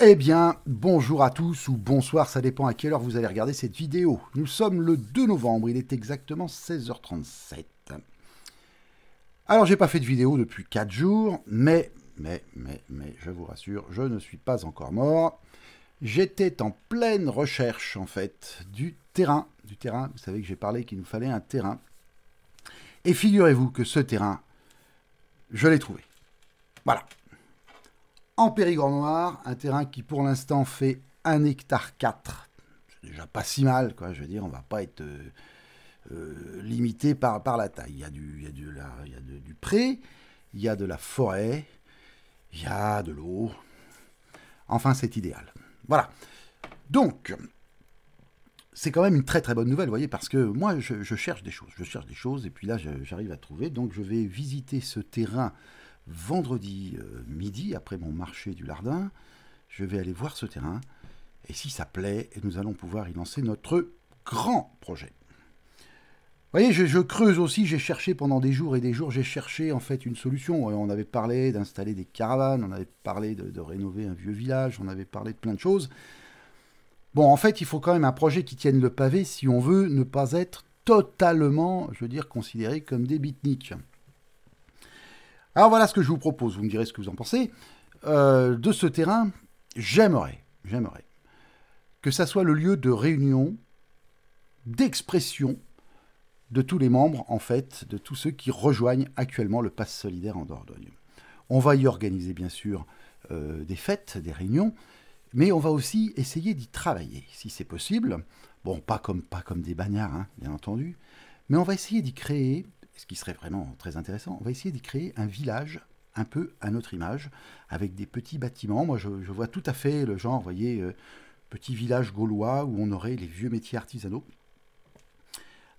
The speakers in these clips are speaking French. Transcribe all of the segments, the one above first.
Eh bien, bonjour à tous ou bonsoir, ça dépend à quelle heure vous allez regarder cette vidéo. Nous sommes le 2 novembre, il est exactement 16h37. Alors, j'ai pas fait de vidéo depuis 4 jours, mais, mais, mais, mais, je vous rassure, je ne suis pas encore mort. J'étais en pleine recherche, en fait, du terrain. Du terrain, vous savez que j'ai parlé qu'il nous fallait un terrain. Et figurez-vous que ce terrain, je l'ai trouvé. Voilà, en Périgord Noir, un terrain qui pour l'instant fait 1 hectare 4. C'est déjà pas si mal, quoi. Je veux dire, on va pas être euh, euh, limité par, par la taille. Il y a du, il y a du, il y a pré, il y a de la forêt, il y a de l'eau. Enfin, c'est idéal. Voilà. Donc, c'est quand même une très très bonne nouvelle, vous voyez, parce que moi, je cherche des choses. Je cherche des choses, et puis là, j'arrive à trouver. Donc, je vais visiter ce terrain vendredi euh, midi, après mon marché du Lardin, je vais aller voir ce terrain. Et si ça plaît, nous allons pouvoir y lancer notre grand projet. Vous voyez, je, creuse aussi, j'ai cherché pendant des jours et des jours, j'ai cherché en fait une solution. Euh, on avait parlé d'installer des caravanes, on avait parlé de, rénover un vieux village, on avait parlé de plein de choses. Bon, en fait, il faut quand même un projet qui tienne le pavé si on veut ne pas être totalement, je veux dire, considéré comme des bitniques. Alors voilà ce que je vous propose, vous me direz ce que vous en pensez. Euh, de ce terrain, j'aimerais, j'aimerais que ça soit le lieu de réunion, d'expression de tous les membres, en fait, de tous ceux qui rejoignent actuellement le Pass Solidaire en Dordogne. On va y organiser, bien sûr, euh, des fêtes, des réunions, mais on va aussi essayer d'y travailler, si c'est possible. Bon, pas comme, pas comme des bagnards, hein, bien entendu, mais on va essayer d'y créer ce qui serait vraiment très intéressant, on va essayer d'y créer un village un peu à notre image, avec des petits bâtiments. Moi, je, vois tout à fait le genre, vous voyez, euh, petit village gaulois où on aurait les vieux métiers artisanaux,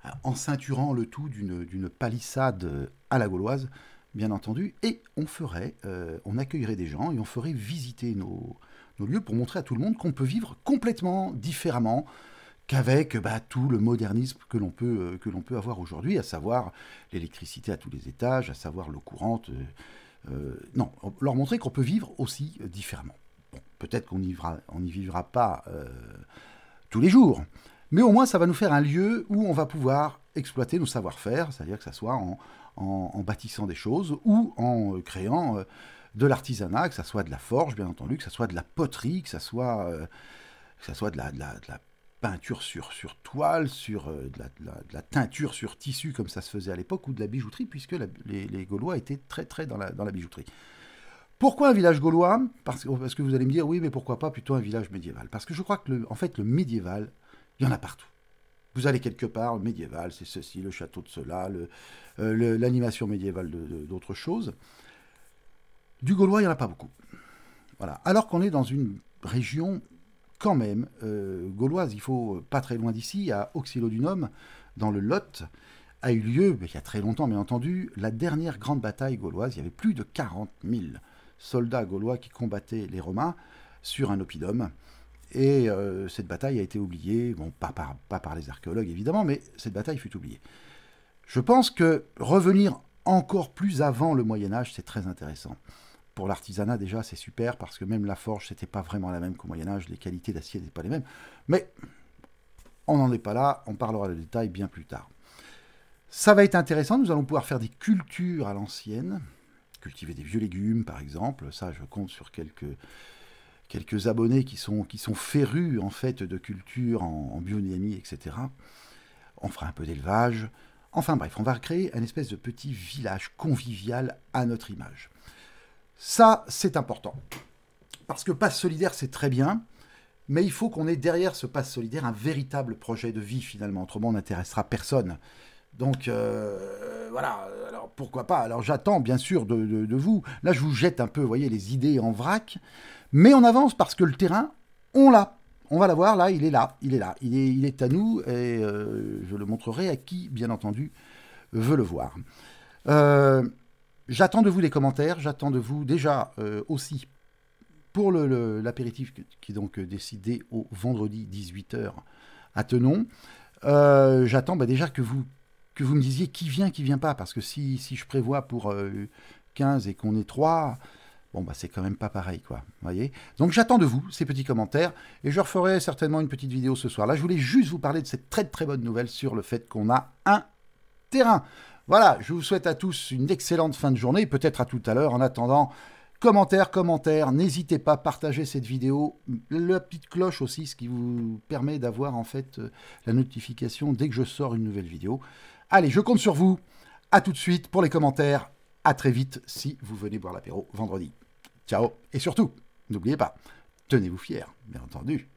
euh, en ceinturant le tout d'une palissade à la gauloise, bien entendu, et on ferait, euh, on accueillerait des gens et on ferait visiter nos, nos lieux pour montrer à tout le monde qu'on peut vivre complètement différemment, qu'avec bah, tout le modernisme que l'on peut, euh, que l'on peut avoir aujourd'hui, à savoir l'électricité à tous les étages, à savoir l'eau courante. Euh, euh, non, leur montrer qu'on peut vivre aussi différemment. peut-être qu'on n'y vivra, on y vivra pas tous les jours, mais au moins ça va nous faire un lieu où on va pouvoir exploiter nos savoir-faire, c'est-à-dire que ça soit en, bâtissant des choses ou en créant de l'artisanat, que ça soit de la forge, bien entendu, que ça soit de la poterie, que ça soit, soit de la, de la peinture sur, sur toile, sur euh, de, la, de, la, teinture sur tissu, comme ça se faisait à l'époque, ou de la bijouterie, puisque les, Gaulois étaient très très dans la, dans la bijouterie. Pourquoi un village gaulois parce, parce, que vous allez me dire, oui, mais pourquoi pas plutôt un village médiéval Parce que je crois que, en fait, le médiéval, il y en a partout. Vous allez quelque part, le médiéval, c'est ceci, le château de cela, euh, l'animation médiévale médiévale d'autres choses. Du gaulois, il n'y en a pas beaucoup. Voilà. Alors qu'on est dans une région quand même euh, gauloise. Il faut pas très loin d'ici, à Auxilodunum, dans le Lot, a eu lieu, ben, il y a très longtemps bien entendu, la dernière grande bataille gauloise. Il y avait plus de 40 000 soldats gaulois qui combattaient les Romains sur un oppidum. Et euh, cette bataille a été oubliée, bon, pas par, pas par les archéologues évidemment, mais cette bataille fut oubliée. Je pense que revenir encore plus avant le Moyen Âge, c'est très intéressant pour l'artisanat déjà c'est super parce que même la forge c'était pas vraiment la même qu'au Moyen Âge, les qualités d'acier n'étaient pas les mêmes. Mais on n'en est pas là, on parlera de détails bien plus tard. Ça va être intéressant, nous allons pouvoir faire des cultures à l'ancienne, cultiver des vieux légumes par exemple, ça je compte sur quelques, quelques abonnés qui sont, qui sont férus en fait de culture en, en etc. On fera un peu d'élevage, enfin bref, on va recréer un espèce de petit village convivial à notre image. Ça, c'est important. Parce que passe solidaire, c'est très bien, mais il faut qu'on ait derrière ce passe solidaire un véritable projet de vie finalement, autrement on n'intéressera personne. Donc euh, voilà, alors pourquoi pas Alors j'attends bien sûr de, vous. Là je vous jette un peu, vous voyez, les idées en vrac, mais on avance parce que le terrain, on l'a. On va l'avoir là, il est là, il est là, il est, il est à nous et euh, je le montrerai à qui, bien entendu, veut le voir. Euh, J'attends de vous les commentaires, j'attends de vous déjà euh, aussi pour l'apéritif le, qui est donc euh, décidé au vendredi 18h à Tenon. Euh, j'attends bah, déjà que vous, que vous me disiez qui vient, qui vient pas, parce que si, je prévois pour 15 et qu'on est 3, bon bah c'est quand même pas pareil quoi, voyez. Donc j'attends de vous ces petits commentaires et je referai certainement une petite vidéo ce soir. Là je voulais juste vous parler de cette très très bonne nouvelle sur le fait qu'on a un terrain. Voilà, je vous souhaite à tous une excellente fin de journée, peut-être à tout à l'heure. En attendant, commentaires, commentaires, n'hésitez pas à partager cette vidéo, la petite cloche aussi, ce qui vous permet d'avoir en fait euh, la notification dès que je sors une nouvelle vidéo. Allez, je compte sur vous. À tout de suite pour les commentaires. À très vite si vous venez boire l'apéro vendredi. Ciao et surtout, n'oubliez pas, tenez-vous fiers, bien entendu.